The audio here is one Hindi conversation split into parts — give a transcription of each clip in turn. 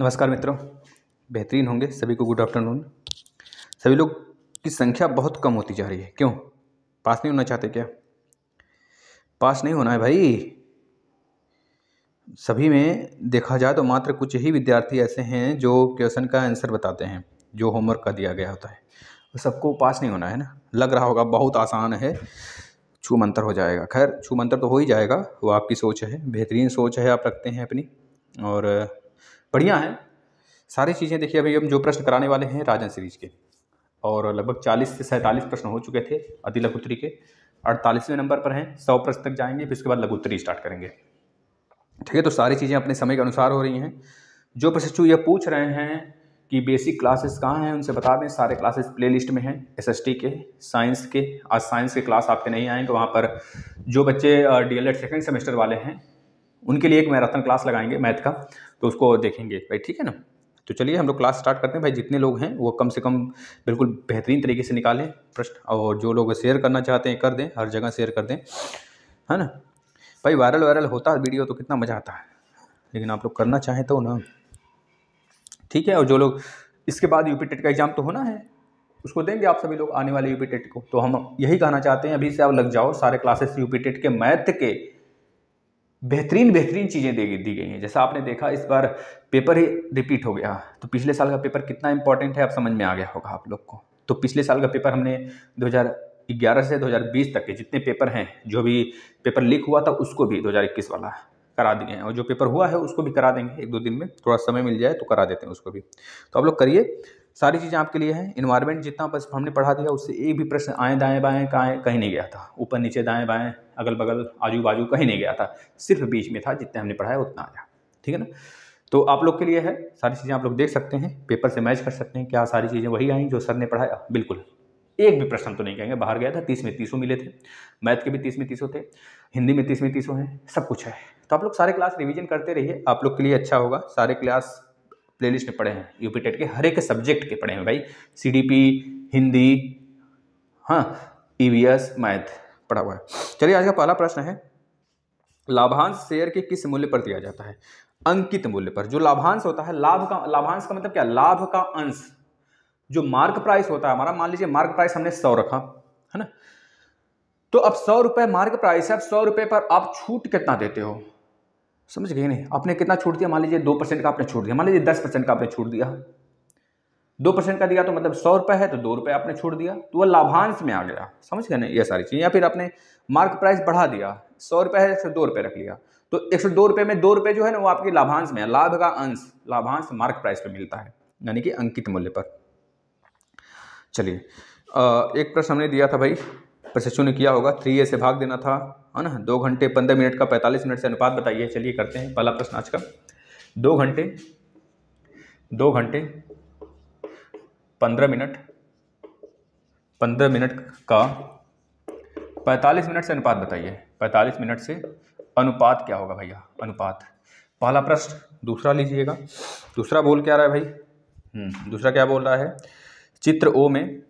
नमस्कार मित्रों बेहतरीन होंगे सभी को गुड आफ्टरनून सभी लोग की संख्या बहुत कम होती जा रही है क्यों पास नहीं होना चाहते क्या पास नहीं होना है भाई सभी में देखा जाए तो मात्र कुछ ही विद्यार्थी ऐसे हैं जो क्वेश्चन का आंसर बताते हैं जो होमवर्क का दिया गया होता है सबको पास नहीं होना है ना लग रहा होगा बहुत आसान है छू मंत्र हो जाएगा खैर छू मंत्र तो हो ही जाएगा वो आपकी सोच है बेहतरीन सोच है आप रखते हैं अपनी और बढ़िया है सारी चीज़ें देखिए अभी हम जो प्रश्न कराने वाले हैं राजन सीरीज के और लगभग चालीस से सैंतालीस प्रश्न हो चुके थे अति लघुत्तरी के अड़तालीसवें नंबर पर हैं सौ प्रश्न तक जाएंगे फिर उसके बाद लघुत्तरी स्टार्ट करेंगे ठीक है तो सारी चीज़ें अपने समय के अनुसार हो रही हैं जो प्रशिक्षु यह पूछ रहे हैं कि बेसिक क्लासेस कहाँ हैं उनसे बता दें सारे क्लासेस प्ले में हैं एस के साइंस के आज साइंस के क्लास आपके नहीं आएंगे वहाँ पर जो बच्चे डीएलएड सेकेंड सेमेस्टर वाले हैं उनके लिए एक मैराथन क्लास लगाएंगे मैथ का तो उसको देखेंगे भाई ठीक है ना तो चलिए हम लोग क्लास स्टार्ट करते हैं भाई जितने लोग हैं वो कम से कम बिल्कुल बेहतरीन तरीके से निकालें प्रश्न और जो लोग शेयर करना चाहते हैं कर दें हर जगह शेयर कर दें है ना भाई वायरल वायरल होता है वीडियो तो कितना मज़ा आता है लेकिन आप लोग करना चाहें तो ना ठीक है और जो लोग इसके बाद यू टेट का एग्ज़ाम तो होना है उसको देंगे आप सभी लोग आने वाले यू टेट को तो हम यही कहना चाहते हैं अभी से आप लग जाओ सारे क्लासेस यू टेट के मैथ के बेहतरीन बेहतरीन चीज़ें दे दी गई हैं जैसा आपने देखा इस बार पेपर ही रिपीट हो गया तो पिछले साल का पेपर कितना इंपॉर्टेंट है आप समझ में आ गया होगा आप लोग को तो पिछले साल का पेपर हमने 2011 से 2020 तक के जितने पेपर हैं जो भी पेपर लीक हुआ था उसको भी 2021 वाला करा दिए हैं और जो पेपर हुआ है उसको भी करा देंगे एक दो दिन में थोड़ा समय मिल जाए तो करा देते हैं उसको भी तो आप लोग करिए सारी चीज़ें आपके लिए हैं इन्वायरमेंट जितना बस हमने पढ़ा दिया उससे एक भी प्रश्न आएँ दाएँ बाएँ काएँ कहीं नहीं गया था ऊपर नीचे दाएँ बाएँ अगल बगल आजू बाजू कहीं नहीं गया था सिर्फ बीच में था जितना हमने पढ़ाया उतना आया ठीक है ना तो आप लोग के लिए है सारी चीज़ें आप लोग देख सकते हैं पेपर से मैच कर सकते हैं क्या सारी चीज़ें वही आई जो सर ने पढ़ाया बिल्कुल एक भी प्रश्न तो नहीं कहेंगे बाहर गया था तीस में तीसों मिले थे मैथ के भी तीस में तीसों थे हिंदी में तीस में तीसों हैं सब कुछ है तो आप लोग सारे क्लास रिवीजन करते रहिए आप लोग के लिए अच्छा होगा सारे क्लास प्लेलिस्ट में पढ़े हैं यूपी टेट के हर एक सब्जेक्ट के पढ़े हैं भाई सीडीपी हिंदी हाँ ईवीएस e मैथ पढ़ा हुआ है चलिए आज का पहला प्रश्न है लाभांश शेयर के किस मूल्य पर दिया जाता है अंकित मूल्य पर जो लाभांश होता है लाभ का लाभांश का मतलब क्या लाभ का अंश जो मार्क प्राइस होता है हमारा मान लीजिए मार्क प्राइस हमने सौ रखा है ना तो अब सौ रुपए मार्क प्राइस है अब सौ रुपए पर आप छूट कितना देते हो समझ गए नहीं आपने कितना छूट दिया मान लीजिए दो परसेंट का आपने छूट दिया मान लीजिए दस परसेंट का आपने छूट दिया दो परसेंट का दिया तो मतलब सौ रुपये है तो दो रुपये आपने छूट दिया तो वह लाभांश में आ गया समझ गए ना ये सारी चीज़ें या फिर आपने मार्क प्राइस बढ़ा दिया सौ रुपये है एक सौ दो रुपये रख लिया तो एक सौ दो रुपये में दो रुपये जो है ना वो आपके लाभांश में है लाभ का अंश लाभांश मार्क प्राइस पर मिलता है यानी कि अंकित मूल्य पर चलिए एक प्रश्न हमने दिया था भाई प्रशिक्षु ने किया होगा थ्री ए से भाग देना था है ना दो घंटे पंद्रह मिनट का पैंतालीस मिनट से अनुपात बताइए चलिए करते हैं पहला प्रश्न आज का दो घंटे दो घंटे पंद्रह मिनट पंद्रह मिनट का पैंतालीस मिनट से अनुपात बताइए पैंतालीस मिनट से अनुपात क्या होगा भैया अनुपात पहला प्रश्न दूसरा लीजिएगा दूसरा बोल क्या रहा है भाई हम्म, दूसरा क्या बोल रहा है चित्र ओ में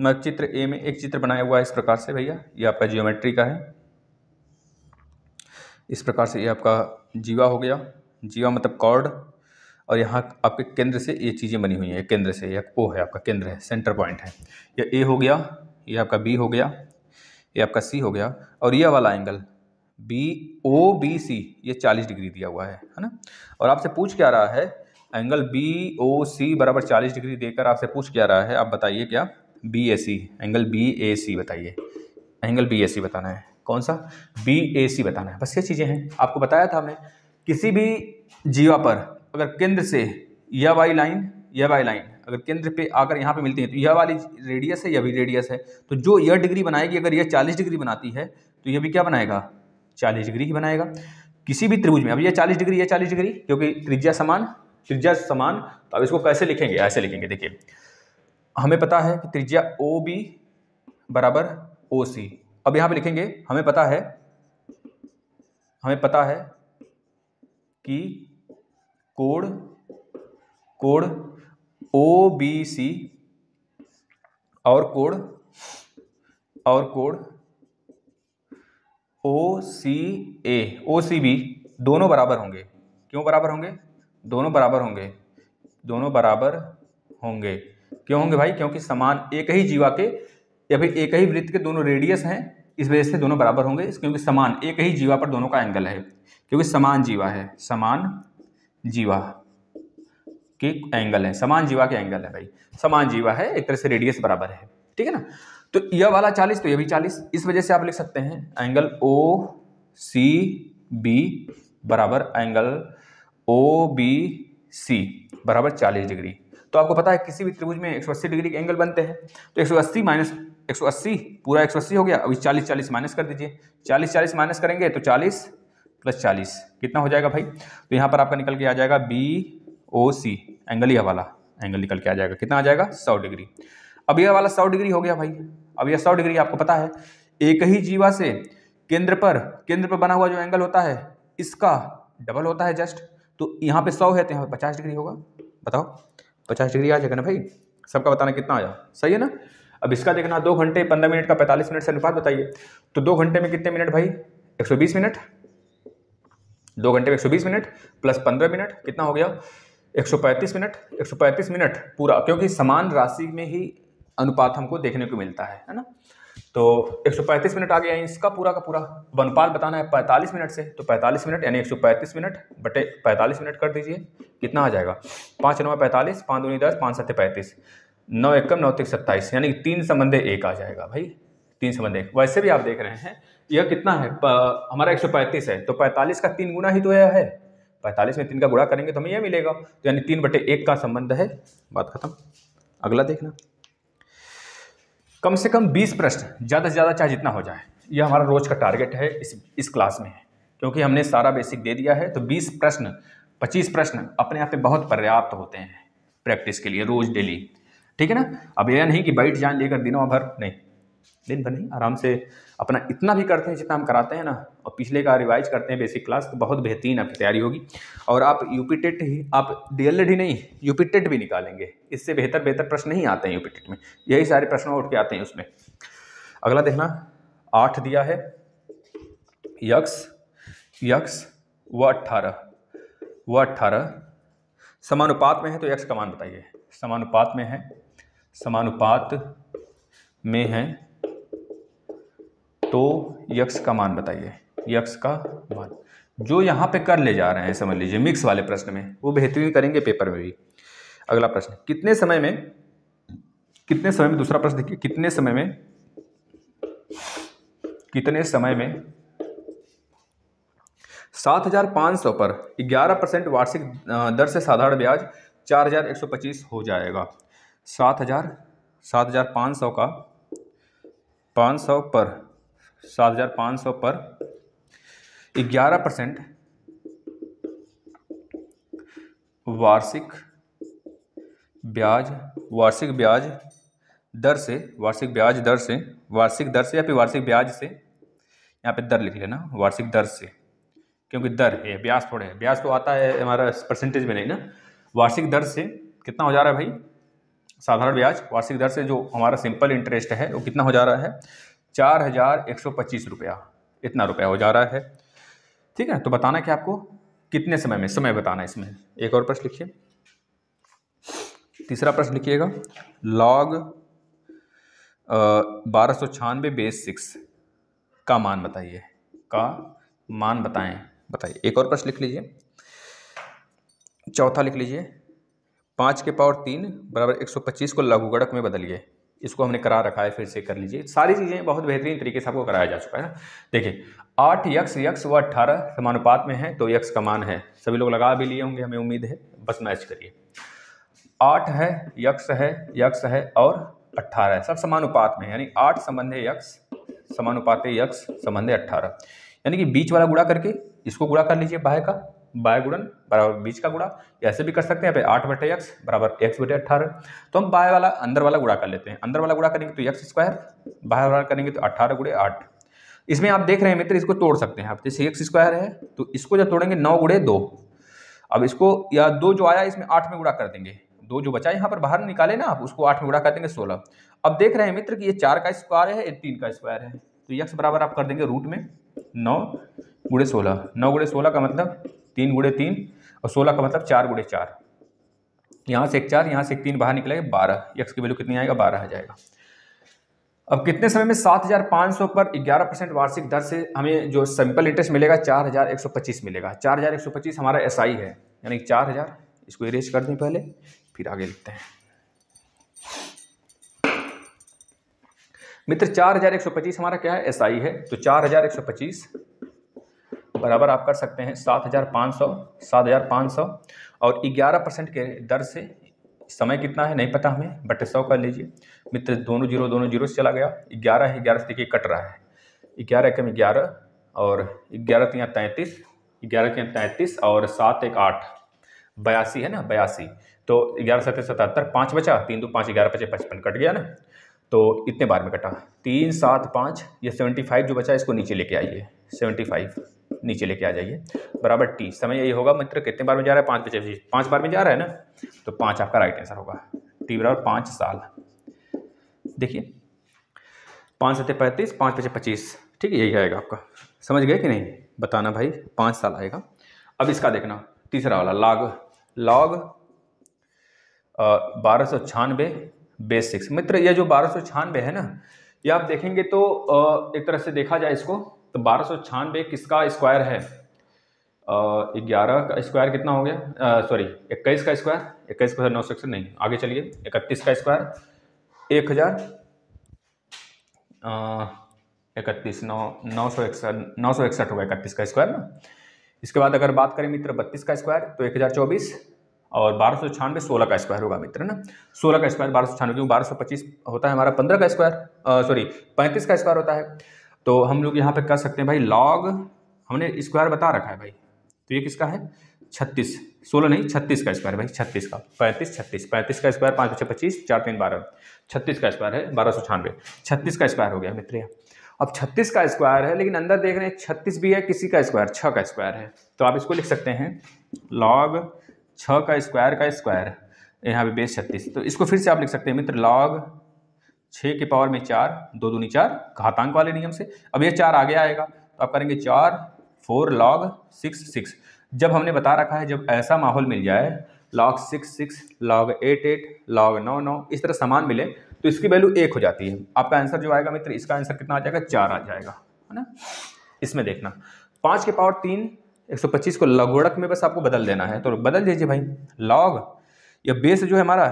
मैं चित्र ए में एक चित्र बनाया हुआ है इस प्रकार से भैया ये आपका जियोमेट्री का है इस प्रकार से ये आपका जीवा हो गया जीवा मतलब कॉर्ड और यहाँ आपके केंद्र से ये चीज़ें बनी हुई हैं केंद्र से या ओ है आपका केंद्र है सेंटर पॉइंट है ये ए हो गया ये आपका बी हो गया ये आपका सी हो गया और ये वाला angle B O B C ये चालीस डिग्री दिया हुआ है है ना और आपसे पूछ क्या रहा है एंगल बी ओ सी बराबर चालीस डिग्री देकर आपसे पूछ क्या रहा है आप बताइए क्या B A C angle B A C बताइए एंगल बी ए सी बताना है कौन सा बी ए सी बताना है बस ये चीज़ें हैं आपको बताया था हमने किसी भी जीवा पर अगर केंद्र से यह वाई लाइन यह वाई लाइन अगर केंद्र पे आकर यहाँ पे मिलती है तो यह वाली रेडियस है यह भी रेडियस है तो जो यह डिग्री बनाएगी अगर यह चालीस डिग्री बनाती है तो यह भी क्या बनाएगा चालीस डिग्री ही बनाएगा किसी भी त्रिभुज में अब यह चालीस डिग्री या चालीस डिग्री क्योंकि त्रिज्या समान त्रिज्या समान तो अब इसको कैसे लिखेंगे ऐसे लिखेंगे देखिए हमें पता है कि त्रिज्या ओ बी बराबर ओ सी अब यहां पे लिखेंगे हमें पता है हमें पता है कि कोड कोड ओ बी सी और कोड और कोड ओ सी ए ओ सी बी दोनों बराबर होंगे क्यों बराबर होंगे दोनों बराबर होंगे दोनों बराबर होंगे क्यों होंगे भाई क्योंकि समान एक ही जीवा के या फिर एक ही वृत्त के दोनों रेडियस हैं इस वजह से दोनों बराबर होंगे क्योंकि समान एक ही जीवा पर दोनों का एंगल है क्योंकि समान जीवा है समान जीवा के एंगल है समान जीवा के एंगल है भाई समान जीवा है एक तरह से रेडियस बराबर है ठीक है ना तो यह वाला चालीस तो यह भी चालीस इस वजह से आप लिख सकते हैं एंगल ओ सी बी बराबर एंगल ओ बी सी बराबर चालीस डिग्री तो आपको पता है किसी भी त्रिभुज में एक सौ अस्सी डिग्री के एंगल बनते हैं तो एक सौ अस्सी माइनस एक सौ अस्सी पूरा एक सौ अस्सी हो गया अभी चालीस चालीस माइनस कर दीजिए चालीस चालीस माइनस करेंगे तो चालीस प्लस चालीस कितना हो जाएगा भाई तो यहाँ पर आपका निकल के आ जाएगा बी ओ सी एंगल यह वाला एंगल निकल के आ जाएगा कितना आ जाएगा सौ डिग्री अब यह वाला सौ डिग्री हो गया भाई अब यह सौ डिग्री आपको पता है एक ही जीवा से केंद्र पर केंद्र पर बना हुआ जो एंगल होता है इसका डबल होता है जस्ट तो यहाँ पे सौ है तो यहाँ पे पचास डिग्री होगा बताओ पचास डिग्री आ जाएगा ना भाई सबका बताना कितना आया सही है ना अब इसका देखना दो घंटे पंद्रह मिनट का पैंतालीस मिनट से अनुपात बताइए तो दो घंटे में कितने मिनट भाई एक सौ बीस मिनट दो घंटे में एक सौ बीस मिनट प्लस पंद्रह मिनट कितना हो गया एक सौ पैंतीस मिनट एक सौ पैंतीस मिनट पूरा क्योंकि समान राशि में ही अनुपात हमको देखने को मिलता है है ना तो 135 मिनट आ गया है इसका पूरा का पूरा अब अनुपात बताना है 45 मिनट से तो 45 मिनट यानी 135 मिनट बटे 45 मिनट कर दीजिए कितना आ जाएगा पाँच नौ पैंतालीस पाँच दूनी दस पाँच सत्य पैंतीस नौ एकम नौ तक सत्ताईस यानी कि तीन संबंधे एक आ जाएगा भाई तीन संबंधे एक वैसे भी आप देख रहे हैं यह कितना है प, हमारा एक सौ पैंतीस है तो पैंतालीस का तीन गुना ही तो यह है पैंतालीस में तीन का गुणा करेंगे तो हमें यह मिलेगा तो यानी तीन बटे एक का संबंध है बात खत्म अगला देखना कम से कम बीस प्रश्न ज़्यादा से ज़्यादा चाहे जितना हो जाए यह हमारा रोज का टारगेट है इस इस क्लास में क्योंकि हमने सारा बेसिक दे दिया है तो बीस प्रश्न पच्चीस प्रश्न अपने आप पे बहुत पर्याप्त होते हैं प्रैक्टिस के लिए रोज डेली ठीक है ना अब यह नहीं कि बैठ जान लेकर दिनों भर नहीं दिन भर नहीं आराम से अपना इतना भी करते हैं जितना हम कराते हैं ना और पिछले का रिवाइज करते हैं बेसिक क्लास तो बहुत बेहतरीन आपकी तैयारी होगी और आप यूपी टेट ही आप डी ही नहीं यूपी टेट भी निकालेंगे इससे बेहतर बेहतर प्रश्न नहीं आते हैं यूपी टेट में यही सारे प्रश्न उठ के आते हैं उसमें अगला देखना आठ दिया है यक्स यक्स व अट्ठारह व अट्ठारह समानुपात में है तो यक्स का मान बताइए समानुपात में है समानुपात में हैं तो यक्स का मान बताइए यक्स का मान जो यहाँ पे कर ले जा रहे हैं समझ लीजिए मिक्स वाले प्रश्न में वो बेहतरीन करेंगे पेपर में भी अगला प्रश्न कितने समय में कितने समय में दूसरा प्रश्न देखिए कितने समय में कितने समय में 7,500 पर 11 परसेंट वार्षिक दर से साधारण ब्याज 4,125 हो जाएगा सात हज़ार सात हज़ार पाँच सौ का पाँच सौ पर सात हज़ार पाँच सौ पर ग्यारह परसेंट वार्षिक ब्याज वार्षिक ब्याज दर से वार्षिक ब्याज दर से वार्षिक दर से या फिर वार्षिक ब्याज से यहाँ पे दर लिख लेना वार्षिक दर से क्योंकि दर है ब्याज थोड़े है ब्याज तो आता है हमारा परसेंटेज में नहीं ना वार्षिक दर से कितना हो जा रहा है भाई साधारण ब्याज वार्षिक दर से जो हमारा सिंपल इंटरेस्ट है वो कितना हो जा रहा है चार हज़ार एक सौ पच्चीस रुपया इतना रुपया हो जा रहा है ठीक है तो बताना क्या आपको कितने समय में समय बताना है इसमें एक और प्रश्न लिखिए तीसरा प्रश्न लिखिएगा लॉग बारह सौ छियानवे बेस सिक्स का मान बताइए का मान बताएं बताइए एक और प्रश्न लिख लीजिए चौथा लिख लीजिए पाँच के पावर तीन बराबर एक सौ पच्चीस को लघुगणक में बदलिए इसको हमने करा रखा है फिर से कर लीजिए सारी चीज़ें बहुत बेहतरीन तरीके से आपको कराया जा चुका है ना देखिए आठ यक्स यक्स व अट्ठारह समानुपात में है तो यक्स का मान है सभी लोग लगा भी लिए होंगे हमें उम्मीद है बस मैच करिए आठ है यक्स है यक्स है और अट्ठारह है सब समानुपात में यानी आठ है यक्स समानुपात यक्स है अट्ठारह यानी कि बीच वाला गुड़ा करके इसको गुड़ा कर लीजिए बाहर का बाय गुड़न बराबर बीच का गुड़ा ऐसे भी कर सकते हैं यहाँ पे आठ बटे एक्स बराबर एक्स बटे अट्ठारह तो हम बाय वाला अंदर वाला गुड़ा कर लेते हैं अंदर वाला गुड़ा करेंगे तो एक्स स्क्वायर बाय वाला करेंगे तो अट्ठारह गुड़े आठ इसमें आप देख रहे हैं मित्र इसको तोड़ सकते हैं आप जैसे एक्स स्क्वायर है तो इसको जब तोड़ेंगे नौ गुड़े दो अब इसको या दो जो आया इसमें आठ में गुड़ा कर देंगे दो जो बचा यहाँ पर बाहर निकाले ना आप उसको आठ में गुड़ा कर देंगे सोलह अब देख रहे हैं मित्र कि ये चार का स्क्वायर है ये तीन का स्क्वायर है तो यक्स बराबर आप कर देंगे रूट में नौ गुड़े सोलह नौ गुड़े सोलह का मतलब तीन गुड़े तीन और सोलह का मतलब चार गुड़े चार यहाँ से एक चार यहाँ से एक तीन बाहर निकलेगा बारह एक्स की वैल्यू कितनी आएगा बारह आ जाएगा अब कितने समय में सात हज़ार पाँच सौ पर ग्यारह परसेंट वार्षिक दर से हमें जो सिंपल इंटरेस्ट मिलेगा चार हज़ार एक सौ पच्चीस मिलेगा चार हज़ार एक सौ पच्चीस हमारा एस आई है यानी चार हज़ार इसको इरेज कर दें पहले फिर आगे लिखते हैं मित्र चार हज़ार एक सौ पच्चीस हमारा क्या है एस आई है तो चार हज़ार एक सौ पच्चीस तो बराबर आप कर सकते हैं सात हज़ार पाँच सौ सात हज़ार पाँच सौ और ग्यारह परसेंट के दर से समय कितना है नहीं पता हमें बटे सौ कर लीजिए मित्र दोनों जीरो दोनों जीरो से चला गया ग्यारह है ग्यारह से देखिए कट रहा है ग्यारह एकम ग्यारह और ग्यारह तीन तैंतीस ग्यारह तीन तैंतीस और सात एक आठ बयासी है ना बयासी तो ग्यारह सत्तर सतहत्तर पाँच बचा तीन दो पाँच ग्यारह पचे पचपन कट गया ना तो इतने बार में कटा तीन सात पाँच ये सेवेंटी फाइव जो बचा इसको नीचे लेके आइए सेवेंटी फाइव नीचे लेके आ जाइए बराबर टी समय यही होगा मित्र कितने बार में जा रहा है पाँच बचे पाँच बार में जा रहा है ना तो पाँच आपका राइट आंसर होगा टी बराबर पाँच साल देखिए पाँच सत्य पैंतीस पाँच पचास पच्चीस ठीक है यही आएगा आपका समझ गए कि नहीं बताना भाई पाँच साल आएगा अब इसका देखना तीसरा वाला लॉग लॉग बारह सौ छानबे बेस सिक्स मित्र ये जो बारह सौ छानबे है ना ये आप देखेंगे तो आ, एक तरह से देखा जाए इसको तो बारह सौ छानबे किसका स्क्वायर है ग्यारह का स्क्वायर कितना हो गया सॉरी इक्कीस का स्क्वायर इक्कीस का नौ सौ नहीं आगे चलिए इकतीस का स्क्वायर एक हज़ार इकतीस नौ नौ सौ इकसठ नौ सौ इकसठ होगा इकतीस का स्क्वायर ना इसके बाद अगर बात करें मित्र बत्तीस का स्क्वायर तो एक हज़ार चौबीस और बारह सौ छानवे सोलह का स्क्वायर होगा मित्र ना सोलह का स्क्वायर बारह सौ छियानवे क्योंकि बारह सौ पच्चीस होता है हमारा पंद्रह का स्क्वायर सॉरी पैंतीस का स्क्वायर होता है तो हम लोग यहाँ पे कर सकते हैं भाई लॉग हमने स्क्वायर बता रखा है भाई तो ये किसका है छत्तीस सोलह नहीं छत्तीस का स्क्वायर भाई छत्तीस का पैंतीस छत्तीस पैंतीस का स्क्वायर पाँच पच्चीस पच्चीस चार तीन बारह छत्तीस का स्क्वायर है बारह सौ छानवे छत्तीस का स्क्वायर हो गया मित्र अब छत्तीस का स्क्वायर है लेकिन अंदर देख रहे हैं छत्तीस भी है किसी का स्क्वायर छः का स्क्वायर है तो आप इसको लिख सकते हैं लॉग छः का स्क्वायर का स्क्वायर यहाँ पे बेस छत्तीस तो इसको फिर से आप लिख सकते हैं मित्र लॉग छः के पावर में चार दो दूनी चार घातांक वाले नियम से अब ये चार आगे आएगा तो आप करेंगे चार फोर लॉग सिक्स सिक्स जब हमने बता रखा है जब ऐसा माहौल मिल जाए log six six log eight eight log नौ नौ इस तरह सामान मिले तो इसकी वैल्यू एक हो जाती है आपका आंसर जो आएगा मित्र इसका आंसर कितना आ जाएगा चार आ जाएगा है ना इसमें देखना पाँच के पावर तीन एक सौ पच्चीस को लघुड़क में बस आपको बदल देना है तो बदल दीजिए भाई लॉग या बेस जो है हमारा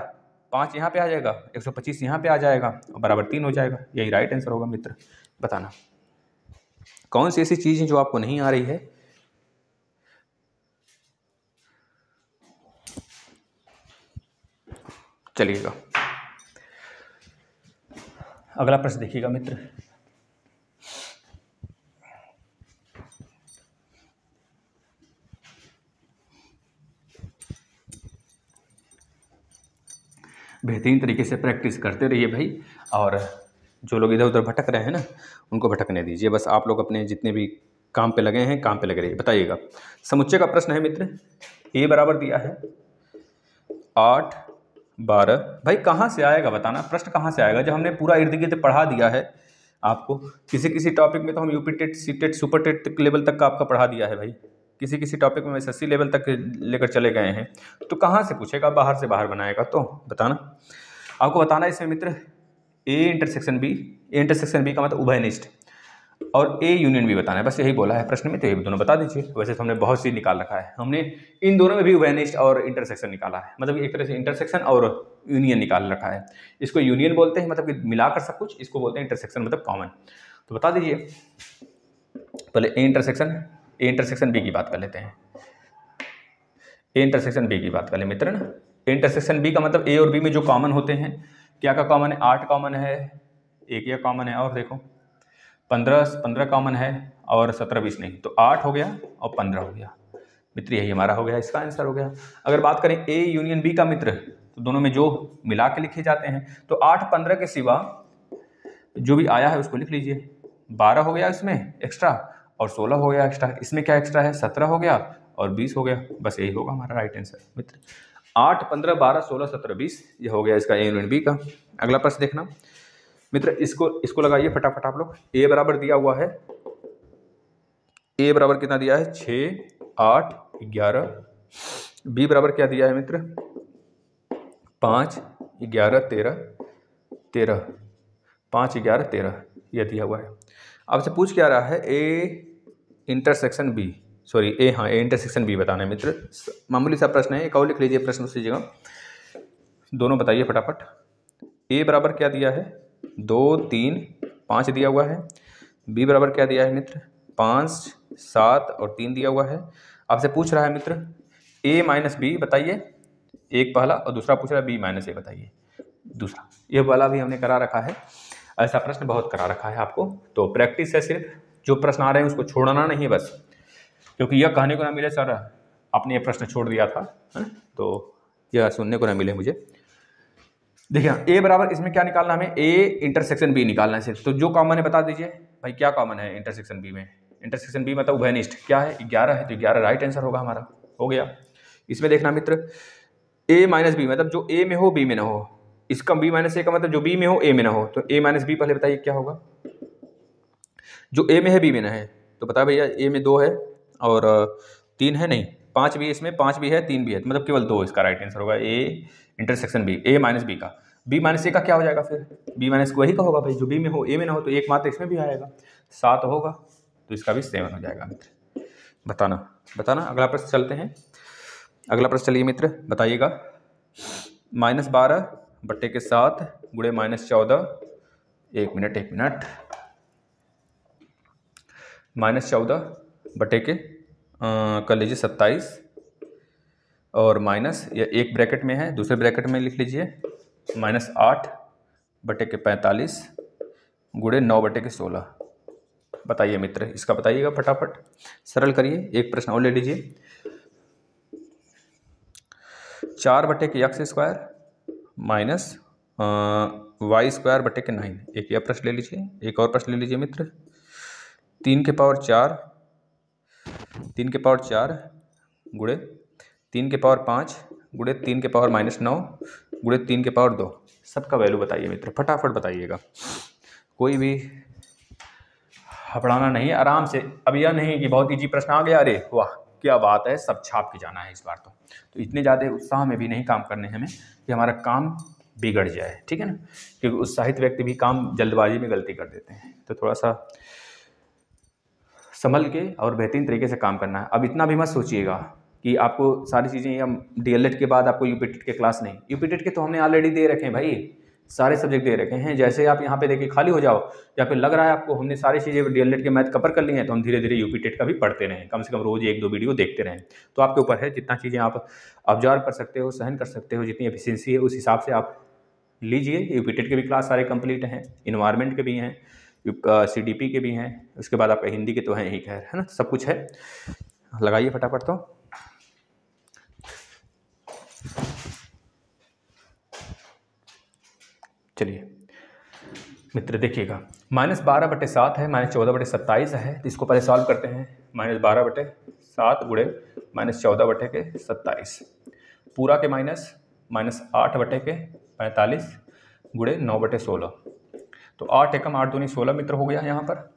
पाँच यहाँ पे आ जाएगा एक सौ पच्चीस यहाँ पे आ जाएगा और बराबर तीन हो जाएगा यही राइट आंसर होगा मित्र बताना कौन सी ऐसी चीज़ है जो आपको नहीं आ रही है चलिएगा अगला प्रश्न देखिएगा मित्र बेहतरीन तरीके से प्रैक्टिस करते रहिए भाई और जो लोग इधर उधर भटक रहे हैं ना उनको भटकने दीजिए बस आप लोग अपने जितने भी काम पे लगे हैं काम पे लगे रहिए बताइएगा समुच्चय का प्रश्न है मित्र ए बराबर दिया है आठ बारह भाई कहाँ से आएगा बताना प्रश्न कहाँ से आएगा जब हमने पूरा इर्द गिर्द पढ़ा दिया है आपको किसी किसी टॉपिक में तो हम UP TET C TET super TET level तक का आपका पढ़ा दिया है भाई किसी किसी टॉपिक में एस लेवल तक लेकर चले गए हैं तो कहाँ से पूछेगा बाहर से बाहर बनाएगा तो बताना आपको बताना इसमें मित्र A intersection B A intersection B का मतलब उभयनिष्ठ और ए यूनियन भी बताना है बस यही बोला है प्रश्न में तो ये दोनों बता दीजिए वैसे तो हमने बहुत सी निकाल रखा है हमने इन दोनों में भी उभयनिष्ठ और इंटरसेक्शन निकाला है मतलब एक तरह से इंटरसेक्शन और यूनियन निकाल रखा है इसको यूनियन बोलते हैं मतलब कि मिलाकर सब कुछ इसको बोलते हैं इंटरसेक्शन मतलब कॉमन तो बता दीजिए पहले A intersection A intersection B की बात कर लेते हैं ए इंटरसेक्शन बी की बात कर ले मित्र ए इंटरसेक्शन बी का मतलब ए और बी में जो कॉमन होते हैं क्या का कॉमन है आठ कॉमन है एक या कॉमन है और देखो पंद्रह पंद्रह कॉमन है और सत्रह बीस नहीं तो आठ हो गया और पंद्रह हो गया मित्र यही हमारा हो गया इसका आंसर हो गया अगर बात करें ए यूनियन बी का मित्र तो दोनों में जो मिला के लिखे जाते हैं तो आठ पंद्रह के सिवा जो भी आया है उसको लिख लीजिए बारह हो गया इसमें एक्स्ट्रा और सोलह हो गया एक्स्ट्रा इसमें क्या एक्स्ट्रा है सत्रह हो गया और बीस हो गया बस यही होगा हमारा राइट आंसर मित्र आठ पंद्रह बारह सोलह सत्रह बीस ये हो गया इसका ए यूनिट बी का अगला प्रश्न देखना मित्र इसको इसको लगाइए फटाफट आप लोग ए बराबर दिया हुआ है ए बराबर कितना दिया है छ आठ ग्यारह बी बराबर क्या दिया है मित्र पाँच ग्यारह तेरह तेरह पाँच ग्यारह तेरह यह दिया हुआ है आपसे पूछ क्या रहा है A intersection B sorry A हाँ ए इंटरसेक्शन बी बताना है मित्र मामूली सा प्रश्न है एक और लिख लीजिए प्रश्न उस जगह दोनों बताइए फटाफट ए बराबर क्या दिया है दो तीन पाँच दिया हुआ है बी बराबर क्या दिया है मित्र पाँच सात और तीन दिया हुआ है आपसे पूछ रहा है मित्र ए माइनस बी बताइए एक पहला और दूसरा पूछ रहा है बी माइनस ए बताइए दूसरा ये वाला भी हमने करा रखा है ऐसा प्रश्न बहुत करा रखा है आपको तो प्रैक्टिस है सिर्फ जो प्रश्न आ रहे हैं उसको छोड़ना नहीं बस क्योंकि यह कहने को ना मिले सर आपने ये प्रश्न छोड़ दिया था है तो यह सुनने को ना मिले मुझे देखिए ए बराबर इसमें क्या निकालना हमें ए इंटरसेक्शन बी निकालना है सिर्फ तो जो कॉमन है बता दीजिए भाई क्या कॉमन है इंटरसेक्शन बी में इंटरसेक्शन बी मतलब उभयनिष्ठ क्या है ग्यारह है तो ग्यारह राइट आंसर होगा हमारा हो गया इसमें देखना मित्र ए माइनस बी मतलब जो ए में हो बी में ना हो इसका बी माइनस ए का मतलब जो बी में हो ए में ना हो तो ए माइनस बी पहले बताइए क्या होगा जो ए में है बी में ना है तो बताए भैया ए में दो है और तीन है नहीं पाँच भी इसमें पाँच भी है तीन भी है तो मतलब केवल दो इसका राइट आंसर होगा A intersection B A minus B का बी माइनस ए का क्या हो जाएगा फिर बी माइनस वही का होगा भाई जो बी में हो ए में ना हो तो एक मात्र इसमें भी आएगा सात होगा तो इसका भी सेवन हो जाएगा मित्र बताना बताना अगला प्रश्न चलते हैं अगला प्रश्न चलिए मित्र बताइएगा माइनस बारह बट्टे के साथ गुड़े माइनस चौदह एक मिनट एक मिनट माइनस चौदह बटे के कर लीजिए सत्ताईस और माइनस ये एक ब्रैकेट में है दूसरे ब्रैकेट में लिख लीजिए माइनस आठ बटे के पैंतालीस गुड़े नौ बटे के सोलह बताइए मित्र इसका बताइएगा फटाफट सरल करिए एक प्रश्न और ले लीजिए चार बटे के x square minus Y square बटे के नाइन एक यह प्रश्न ले लीजिए एक और प्रश्न ले लीजिए मित्र तीन के पावर चार तीन के पावर चार गुड़े तीन के पावर पाँच गुड़े तीन के पावर माइनस नौ गुड़े तीन के पावर दो सबका वैल्यू बताइए मित्र फटाफट बताइएगा कोई भी हपड़ाना नहीं आराम से अब यह नहीं कि बहुत ईजी प्रश्न आ गया अरे वाह क्या बात है सब छाप के जाना है इस बार तो तो इतने ज़्यादा उत्साह में भी नहीं काम करने हमें कि हमारा काम बिगड़ जाए ठीक है ना क्योंकि उत्साहित व्यक्ति भी काम जल्दबाजी में गलती कर देते हैं तो थोड़ा सा संभल के और बेहतरीन तरीके से काम करना है अब इतना भी मत सोचिएगा कि आपको सारी चीज़ें हम डी के बाद आपको यू के क्लास नहीं यू के तो हमने ऑलरेडी दे रखे हैं भाई सारे सब्जेक्ट दे रखे हैं जैसे आप यहाँ पे देखिए खाली हो जाओ या फिर लग रहा है आपको हमने सारी चीज़ें डी के मैथ कवर कर ली हैं तो हम धीरे धीरे यूपी टेट का भी पढ़ते रहें कम से कम रोज़ एक दो वीडियो देखते रहें तो आपके ऊपर है जितना चीज़ें आप ऑब्जर्व कर सकते हो सहन कर सकते हो जितनी एफिशियंसी है उस हिसाब से आप लीजिए यू टेट के भी क्लास सारे कंप्लीट हैं इन्वायरमेंट के भी हैं सी के भी हैं उसके बाद आपका हिंदी के तो हैं ही खैर है ना सब कुछ है लगाइए फटाफट तो चलिए मित्र देखिएगा माइनस बारह बटे सात है माइनस चौदह बटे सत्ताईस है तो इसको पहले सॉल्व करते हैं माइनस बारह बटे सात गुड़े माइनस चौदह बटे के सत्ताईस पूरा के माइनस माइनस आठ बटे के पैंतालीस गुड़े नौ बटे सोलह तो आठ एकम आठ दूनी सोलह मित्र हो गया यहाँ पर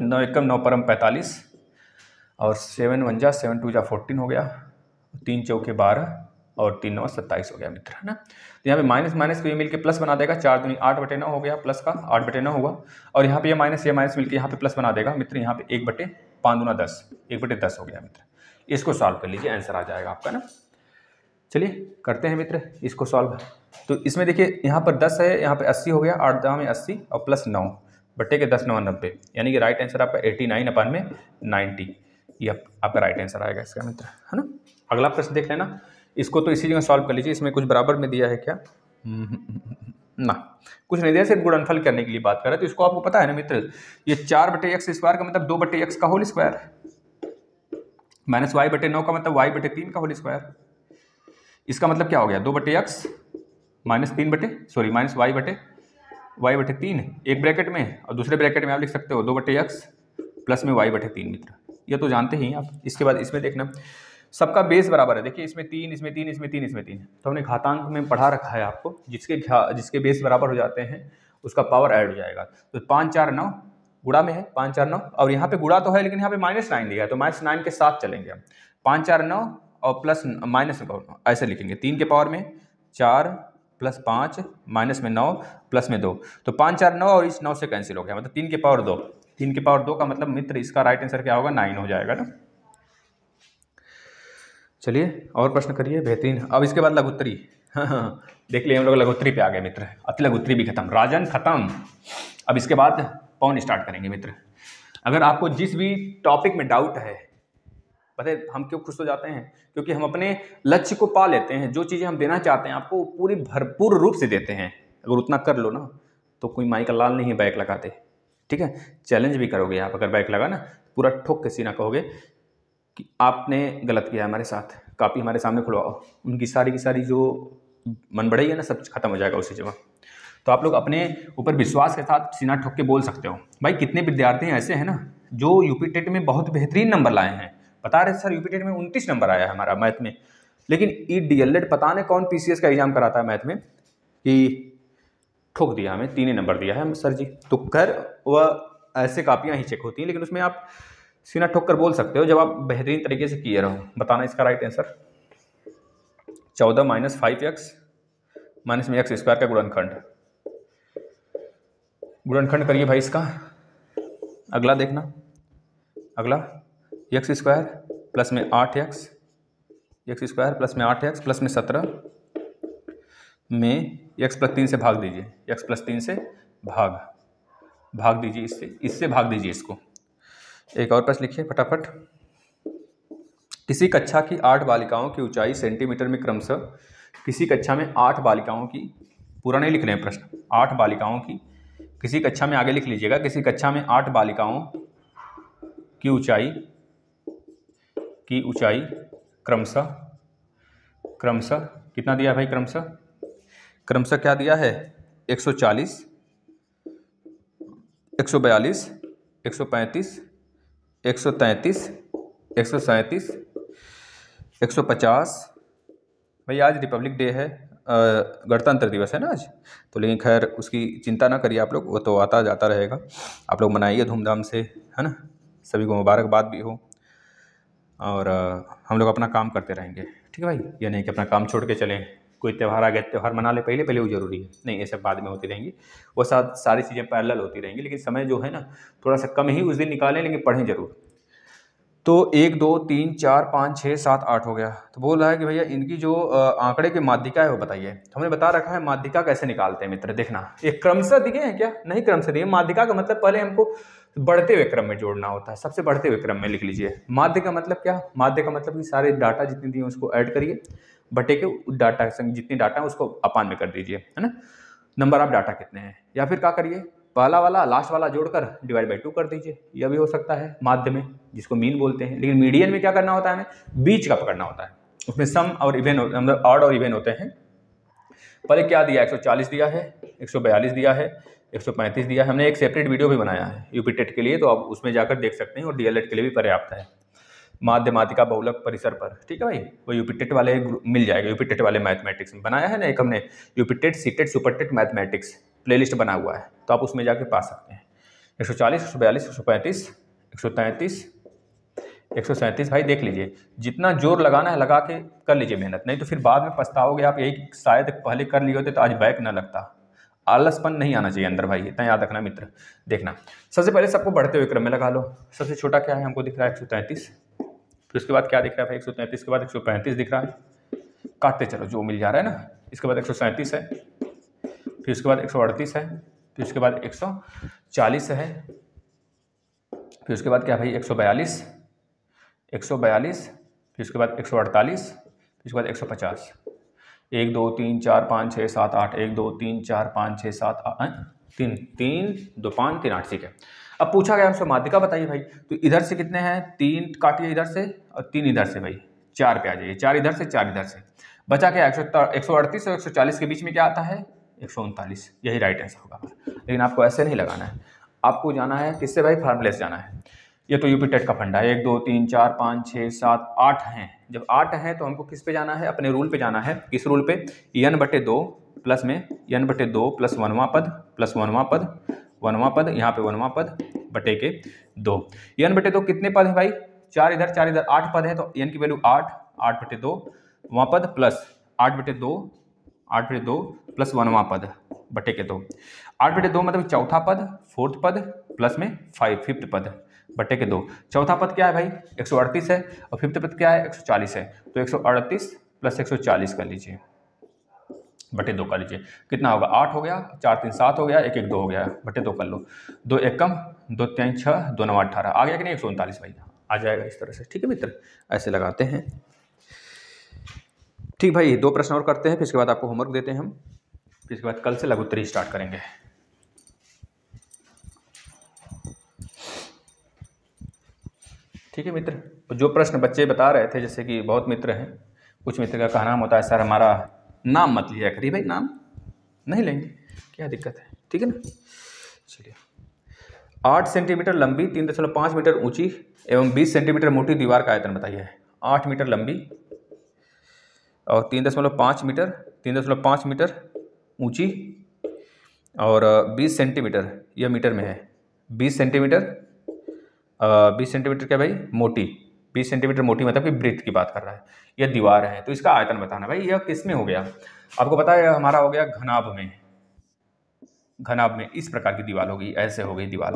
नौ एकम नौ परम पैंतालीस और सेवन वंजा सेवन टू जा फोर्टीन हो गया तीन चौके बारह और तीन नौ सत्ताईस हो गया मित्र है ना तो यहाँ पे माइनस माइनस को ये मिलकर प्लस बना देगा चार दूनी आठ बटे नौ हो गया प्लस का आठ बटे नौ होगा और यहाँ पे ये माइनस ये माइनस मिलकर यहाँ पे प्लस बना देगा मित्र यहाँ पे एक बटे पाँच दूना दस एक बटे दस हो गया मित्र इसको सॉल्व कर लीजिए आंसर आ जाएगा आपका ना चलिए करते हैं मित्र इसको सॉल्व तो इसमें देखिए यहाँ पर दस है यहाँ पर अस्सी हो गया आठ दाम में अस्सी और प्लस नौ बटे के दस नौ नब्बे यानी कि राइट आंसर आपका एटी नाइन अपान में नाइन्टी ये आपका राइट आंसर आएगा इसका मित्र है ना अगला प्रश्न देख लेना इसको तो इसी जगह सॉल्व कर लीजिए इसमें कुछ बराबर में दिया है क्या ना कुछ नहीं दिया सिर्फ गुणनफल करने के लिए बात कर है तो इसको आपको पता है ना मित्र ये चार बटे एक्स स्क्वायर का मतलब दो बटे एक्स का होल स्क्वायर माइनस वाई बटे नौ का मतलब वाई बटे तीन का होल स्क्वायर इसका मतलब क्या हो गया दो बटे एक्स माइनस तीन बटे सॉरी माइनस वाई बटे वाई बटे तीन एक ब्रैकेट में और दूसरे ब्रैकेट में आप लिख सकते हो दो बटे एक्स प्लस में वाई बटे तीन मित्र यह तो जानते ही आप इसके बाद इसमें देखना सबका बेस बराबर है देखिए इसमें तीन इसमें तीन इसमें तीन इसमें तीन तो हमने घातांक में पढ़ा रखा है आपको जिसके जिसके बेस बराबर हो जाते हैं उसका पावर ऐड हो जाएगा तो पाँच चार नौ गुड़ा में है पाँच चार नौ और यहाँ पे गुड़ा तो है लेकिन यहाँ पे माइनस नाइन दिया है तो माइनस नाइन के साथ चलेंगे हम पाँच चार नौ और प्लस माइनस नौ ऐसे लिखेंगे तीन के पावर में चार प्लस पाँच माइनस में नौ प्लस में दो तो पाँच चार नौ और इस नौ से कैंसिल हो गया मतलब तीन के पावर दो तीन के पावर दो का मतलब मित्र इसका राइट आंसर क्या होगा नाइन हो जाएगा ना चलिए और प्रश्न करिए बेहतरीन अब इसके बाद लघुत्तरी हाँ हाँ देख लिए हम लोग लघुत्तरी पे आ गए मित्र अति लघुत्तरी भी खत्म राजन खत्म अब इसके बाद पौन स्टार्ट करेंगे मित्र अगर आपको जिस भी टॉपिक में डाउट है पता हम क्यों खुश हो जाते हैं क्योंकि हम अपने लक्ष्य को पा लेते हैं जो चीज़ें हम देना चाहते हैं आपको पूरी भरपूर रूप से देते हैं अगर उतना कर लो ना तो कोई माई का लाल नहीं बैक लगाते ठीक है चैलेंज भी करोगे आप अगर बैक लगा ना तो पूरा ठोक के सीना कहोगे कि आपने गलत किया हमारे साथ कापी हमारे सामने खुलवाओ उनकी सारी की सारी जो मन बढ़ाई है ना सब खत्म हो जाएगा उसी जगह तो आप लोग अपने ऊपर विश्वास के साथ सीना ठोक के बोल सकते हो भाई कितने विद्यार्थी ऐसे हैं ना जो यूपी टेट में बहुत बेहतरीन नंबर लाए हैं बता रहे सर यूपी टेट में उनतीस नंबर आया है हमारा मैथ में लेकिन ई डी एल एड पता नहीं कौन पी सी एस का एग्ज़ाम कराता है मैथ में कि ठोक दिया हमें तीन ही नंबर दिया है सर जी तो कर वह ऐसे कापियाँ ही चेक होती हैं लेकिन उसमें आप सीना ठोक कर बोल सकते हो जब आप बेहतरीन तरीके से किए रहो बताना इसका राइट आंसर चौदह माइनस फाइव एक्स माइनस में एक्स स्क्वायर का गुणनखंड गुणनखंड करिए भाई इसका अगला देखना अगला एक्स स्क्वायर प्लस में आठ एक्स एक्स स्क्वायर प्लस में आठ एक्स प्लस में सत्रह में एक्स प्लस तीन से भाग दीजिए एक्स प्लस तीन से भाग भाग दीजिए इससे इससे भाग दीजिए इसको एक और प्रश्न लिखिए फटाफट किसी कक्षा की आठ बालिकाओं की ऊंचाई सेंटीमीटर में क्रमशः किसी कक्षा में आठ बालिकाओं की पूरा नहीं लिख रहे हैं प्रश्न आठ बालिकाओं की किसी कक्षा में आगे लिख लीजिएगा किसी कक्षा में आठ बालिकाओं की ऊंचाई की ऊंचाई क्रमशः क्रमशः कितना दिया भाई क्रमशः क्रमशः क्या दिया है 140 142 135 एक सौ तैंतीस एक सौ सैंतीस एक सौ पचास भाई आज रिपब्लिक डे है गणतंत्र दिवस है ना आज तो लेकिन खैर उसकी चिंता ना करिए आप लोग वो तो आता जाता रहेगा आप लोग मनाइए धूमधाम से है ना सभी को मुबारकबाद भी हो और हम लोग अपना काम करते रहेंगे ठीक है भाई ये नहीं कि अपना काम छोड़ के चलें कोई त्यौहार आ गया त्यौहार मना ले पहले पहले वो जरूरी है नहीं ये सब बाद में होती रहेंगी वो साथ सारी चीज़ें पैरल होती रहेंगी लेकिन समय जो है ना थोड़ा सा कम ही उस दिन निकालें लेकिन पढ़ें ज़रूर तो एक दो तीन चार पाँच छः सात आठ हो गया तो बोल रहा है कि भैया इनकी जो आंकड़े की माध्यिका है वो बताइए तो हमने बता रखा है माध्यिका कैसे निकालते हैं मित्र देखना ये क्रमशः दिए हैं क्या नहीं क्रमशः दिए माध्यिका का मतलब पहले हमको बढ़ते हुए क्रम में जोड़ना होता है सबसे बढ़ते हुए क्रम में लिख लीजिए माध्य का मतलब क्या माध्य का मतलब कि सारे डाटा जितने दिए उसको ऐड करिए बटे के डाटा संग जितनी डाटा है उसको अपान में कर दीजिए है ना नंबर ऑफ डाटा कितने हैं या फिर क्या करिए पहला वाला लास्ट वाला जोड़कर डिवाइड बाई टू कर दीजिए यह भी हो सकता है माध्य में जिसको मीन बोलते हैं लेकिन मीडियन में क्या करना होता है हमें बीच का पकड़ना होता है उसमें सम और इवेन मतलब ऑड और इवेन होते हैं पहले क्या दिया 140 दिया है 142 दिया है 135 दिया है हमने एक सेपरेट वीडियो भी बनाया है यूपी टेट के लिए तो आप उसमें जाकर देख सकते हैं और डीएलएड के लिए भी पर्याप्त है माध्यमातिका बहुलक परिसर पर ठीक है भाई वो यूपी टेट वाले मिल जाएगा यूपी टेट वाले मैथमेटिक्स में बनाया है ना एक हमने UPTET CTET C TET super TET mathematics playlist बना हुआ है तो आप उसमें जाके पा सकते हैं एक सौ चालीस एक सौ बयालीस एक सौ पैंतीस एक सौ तैंतीस एक सौ सैंतीस भाई देख लीजिए जितना जोर लगाना है लगा के कर लीजिए मेहनत नहीं तो फिर बाद में पछताओगे आप यही शायद पहले कर लिए होते तो आज बैक ना लगता आलसपन नहीं आना चाहिए अंदर भाई इतना याद रखना मित्र देखना सबसे पहले सबको बढ़ते हुए क्रम में लगा लो सबसे छोटा क्या है हमको दिख रहा है एक सौ तैंतीस फिर उसके बाद क्या दिख रहा है भाई एक सौ तैंतीस के बाद एक सौ पैंतीस दिख रहा है काटते चलो जो मिल जा रहा है ना इसके बाद एक सौ सैंतीस है फिर उसके बाद एक सौ अड़तीस है फिर उसके बाद एक सौ चालीस है फिर उसके बाद क्या भाई एक सौ बयालीस एक सौ बयालीस फिर उसके बाद एक सौ अड़तालीस फिर उसके बाद एक सौ पचास एक दो तीन चार पाँच छः सात आठ एक दो तीन चार पाँच छः सात आठ तीन तीन दो पाँच तीन आठ ठीक है अब पूछा गया हमसे माध्यिका बताइए भाई तो इधर से कितने हैं तीन काटिए इधर से और तीन इधर से भाई चार पे आ जाइए चार इधर से चार इधर से बचा क्या एक सौ और एक के बीच में क्या आता है एक यही राइट आंसर होगा लेकिन आपको ऐसे नहीं लगाना है आपको जाना है किससे भाई फार्मूले से जाना है ये तो यूपी टेट का फंडा है एक दो तीन चार पाँच छः सात आठ हैं जब आठ हैं तो हमको किस पे जाना है अपने रूल पे जाना है किस रूल पे एन बटे दो प्लस में एन बटे दो प्लस वनवा पद प्लस वनवा पद वनवा पद यहाँ पे वनवा पद बटे के दो यन बटे दो कितने पद है भाई चार इधर चार इधर आठ पद है तो यन की वैल्यू आठ आठ बटे दो वहाँ पद प्लस आठ बटे दो आठ बटे दो प्लस वनवा पद बटे के दो आठ बटे दो मतलब चौथा पद फोर्थ पद प्लस में फाइव फिफ्थ पद बटे के दो चौथा पद क्या है भाई अड़तीस है और फिफ्थ पद क्या है चालीस है तो अड़तीस प्लस चालीस कर लीजिए बटे दो कर लीजिए कितना होगा आठ हो गया चार तीन सात हो गया एक एक दो हो गया बटे दो कर लो दो एक कम दो तीन छः दो नौ अट्ठारह आ गया कि नहीं एक सौ उनतालीस भाई आ जाएगा इस तरह से ठीक है मित्र ऐसे लगाते हैं ठीक भाई दो प्रश्न और करते हैं फिर इसके बाद आपको होमवर्क देते हैं हम फिर इसके बाद कल से लघुत्तरी स्टार्ट करेंगे ठीक है मित्र जो प्रश्न बच्चे बता रहे थे जैसे कि बहुत मित्र हैं कुछ मित्र का कहना होता है सर हमारा नाम मत लिया करिए भाई नाम नहीं लेंगे क्या दिक्कत है ठीक है ना चलिए आठ सेंटीमीटर लंबी तीन दशमलव पाँच मीटर ऊंची एवं बीस सेंटीमीटर मोटी दीवार का आयतन बताइए आठ मीटर लंबी और तीन दशमलव पाँच मीटर तीन दशमलव पाँच मीटर ऊंची और बीस सेंटीमीटर यह मीटर में है बीस सेंटीमीटर बीस सेंटीमीटर क्या भाई मोटी बीस सेंटीमीटर मोटी मतलब कि ब्रिथ की बात कर रहा है यह दीवार है तो इसका आयतन बताना भाई यह किस में हो गया आपको पता है हमारा हो गया घनाभ में घनाभ में इस प्रकार की दीवार होगी ऐसे हो गई दीवार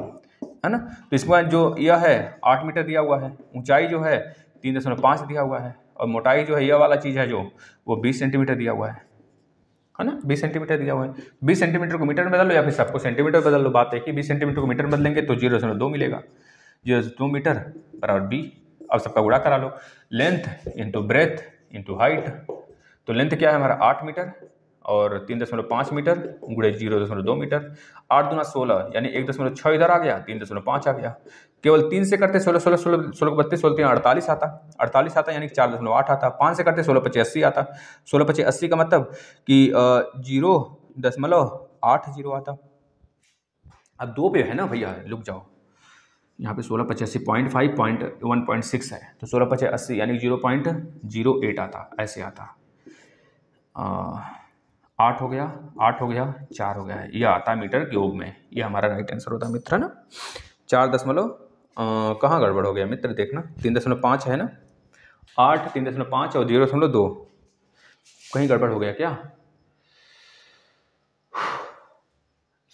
है ना तो इसमें जो यह है आठ मीटर दिया हुआ है ऊंचाई जो है तीन दशमलव पाँच दिया हुआ है और मोटाई जो है यह वाला चीज़ है जो वो बीस सेंटीमीटर दिया हुआ है है ना बीस सेंटीमीटर दिया हुआ है बीस सेंटीमीटर को मीटर में बदल लो या फिर सबको सेंटीमीटर बदल लो बात है कि बीस सेंटीमीटर को मीटर में बदलेंगे तो जीरो दशमलव दो मिलेगा जीरो दो मीटर बराबर बी अब सबका गुड़ा करा लो length into breadth into height तो लेंथ क्या है हमारा आठ मीटर और तीन दशमलव पाँच मीटर गुड़े जीरो दशमलव दो मीटर आठ दुना सोलह यानी एक दशमलव छः इधर आ गया तीन दशमलव पाँच आ गया केवल तीन से करते सोलह सोलह सोलह सोलह को बत्तीस सोलह तीन अड़तालीस आता अड़तालीस आता यानी चार दशमलव आठ आता पाँच से करते सोलह पच्चीस अस्सी आता सोलह पच्चीस अस्सी का मतलब कि जीरो दशमलव आठ जीरो आता अब दो पे है ना भैया लुक जाओ यहाँ पे सोलह पचासी point five point one point six है तो सोलह पचासी यानी जीरो पॉइंट जीरो एट आता ऐसे आता आठ हो गया आठ हो गया चार हो गया है यह आता मीटर क्यूब में यह हमारा राइट आंसर होता है मित्र ना चार दशमलव कहाँ गड़बड़ हो गया मित्र देखना तीन दशमलव पाँच है ना आठ तीन दशमलव पाँच और जीरो दशमलव दो कहीं गड़बड़ हो गया क्या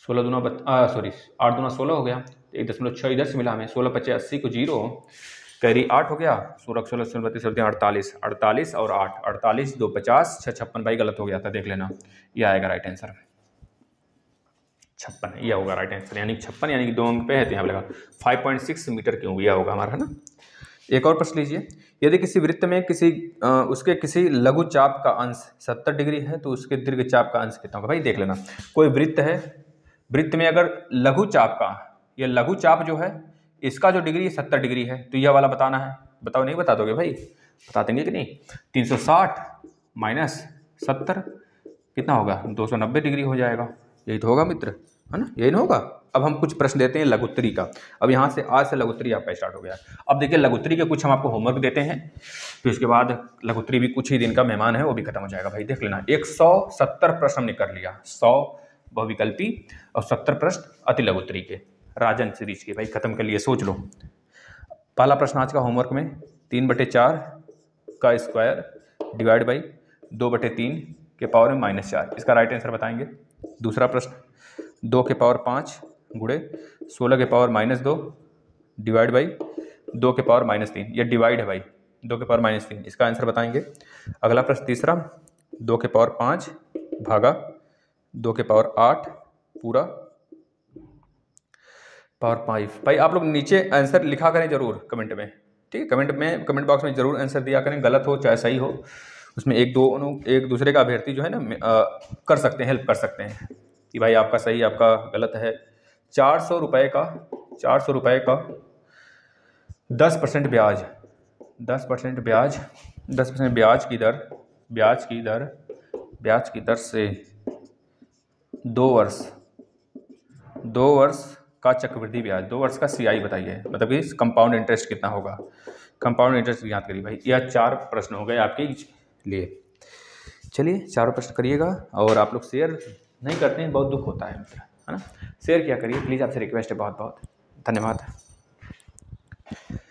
सोलह दुना बत सॉरी आठ दुना सोलह हो गया एक दशमलव छः इधर से मिला हमें सोलह पचास अस्सी को जीरो कैरी आठ हो गया सोलह सोलह सोलह बत्तीस होते हैं अड़तालीस अड़तालीस और आठ अड़तालीस दो पचास छः छप्पन भाई गलत हो गया था देख लेना ये आएगा राइट आंसर छप्पन यह होगा राइट आंसर यानी छप्पन यानी कि दो अंक पे है तो यहाँ लगा फाइव पॉइंट सिक्स मीटर क्यों यह होगा हमारा है ना एक और प्रश्न लीजिए यदि किसी वृत्त में किसी आ, उसके किसी लघु चाप का अंश सत्तर डिग्री है तो उसके दीर्घ चाप का अंश कितना होगा भाई देख लेना कोई वृत्त है वृत्त में अगर लघु चाप का ये लघु चाप जो है इसका जो डिग्री है सत्तर डिग्री है तो यह वाला बताना है बताओ नहीं बता दोगे भाई बता देंगे कि नहीं तीन सौ साठ माइनस सत्तर कितना होगा दो सौ नब्बे डिग्री हो जाएगा यही तो होगा मित्र है ना यही ना होगा अब हम कुछ प्रश्न देते हैं लघुत्तरी का अब यहाँ से आज से लघुत्तरी आपका स्टार्ट हो गया अब देखिए लघुत्तरी के कुछ हम आपको होमवर्क देते हैं फिर उसके बाद लघुत्तरी भी कुछ ही दिन का मेहमान है वो भी खत्म हो जाएगा भाई देख लेना एक सौ सत्तर प्रश्न हमने कर लिया सौ बहुविकल्पी और सत्तर प्रश्न अति लघुत्तरी के राजन सीरीज के भाई ख़त्म कर लिए सोच लो पहला प्रश्न आज का होमवर्क में तीन बटे चार का स्क्वायर डिवाइड बाई दो बटे तीन के पावर में माइनस चार इसका राइट आंसर बताएंगे दूसरा प्रश्न दो के पावर पाँच गुड़े सोलह के पावर माइनस दो डिवाइड बाई दो के पावर माइनस तीन यह डिवाइड है भाई दो के पावर माइनस तीन इसका आंसर बताएंगे अगला प्रश्न तीसरा दो के पावर पाँच भागा दो के पावर आठ पूरा पावर फाइव भाई आप लोग नीचे आंसर लिखा करें ज़रूर कमेंट में ठीक है कमेंट में कमेंट बॉक्स में ज़रूर आंसर दिया करें गलत हो चाहे सही हो उसमें एक दो एक दूसरे का अभ्यर्थी जो है ना कर सकते हैं हेल्प कर सकते हैं कि भाई आपका सही आपका गलत है चार सौ रुपये का चार सौ रुपये का दस परसेंट ब्याज दस परसेंट ब्याज दस परसेंट ब्याज की दर ब्याज की दर ब्याज की दर से दो वर्ष दो वर्ष का चक्रवृद्धि ब्याज दो वर्ष का सीआई बताइए मतलब कि कंपाउंड इंटरेस्ट कितना होगा कंपाउंड इंटरेस्ट याद करिए भाई यह चार प्रश्न हो गए आपके लिए चलिए चारों प्रश्न करिएगा और आप लोग शेयर नहीं करते हैं बहुत दुख होता है मित्र है ना शेयर क्या करिए प्लीज़ आपसे रिक्वेस्ट है बहुत बहुत धन्यवाद